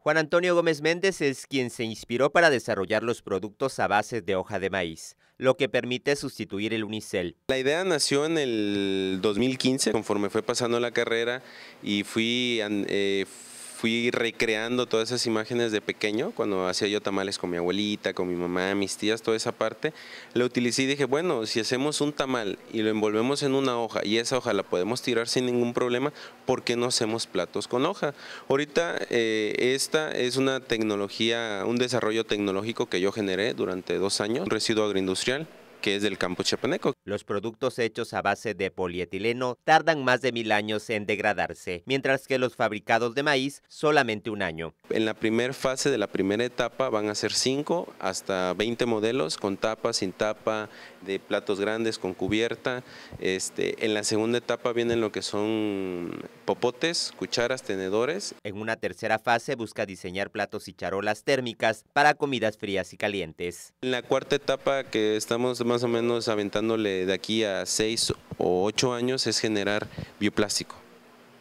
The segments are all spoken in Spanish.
Juan Antonio Gómez Méndez es quien se inspiró para desarrollar los productos a base de hoja de maíz, lo que permite sustituir el unicel. La idea nació en el 2015, conforme fue pasando la carrera y fui... Eh, fui recreando todas esas imágenes de pequeño, cuando hacía yo tamales con mi abuelita, con mi mamá, mis tías, toda esa parte, la utilicé y dije, bueno, si hacemos un tamal y lo envolvemos en una hoja y esa hoja la podemos tirar sin ningún problema, ¿por qué no hacemos platos con hoja? Ahorita eh, esta es una tecnología, un desarrollo tecnológico que yo generé durante dos años, residuo agroindustrial es del campo chapaneco. Los productos hechos a base de polietileno tardan más de mil años en degradarse, mientras que los fabricados de maíz solamente un año. En la primera fase de la primera etapa van a ser 5 hasta 20 modelos con tapa, sin tapa, de platos grandes, con cubierta. Este, en la segunda etapa vienen lo que son popotes, cucharas, tenedores. En una tercera fase busca diseñar platos y charolas térmicas para comidas frías y calientes. En la cuarta etapa que estamos más o menos aventándole de aquí a seis o ocho años es generar bioplástico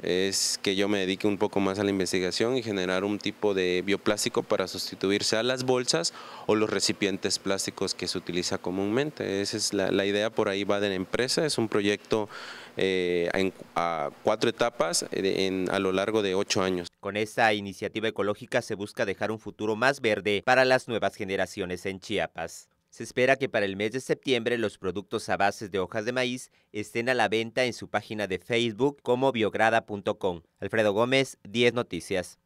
es que yo me dedique un poco más a la investigación y generar un tipo de bioplástico para sustituirse a las bolsas o los recipientes plásticos que se utiliza comúnmente. Esa es la, idea, por ahí va de la empresa, es un proyecto eh, en, a cuatro etapas eh, a lo largo de ocho años. Con esta iniciativa ecológica se busca dejar un futuro más verde para las nuevas generaciones en Chiapas. Se espera que para el mes de septiembre los productos a base de hojas de maíz estén a la venta en su página de Facebook como biograda.com. Alfredo Gómez, 10 Noticias.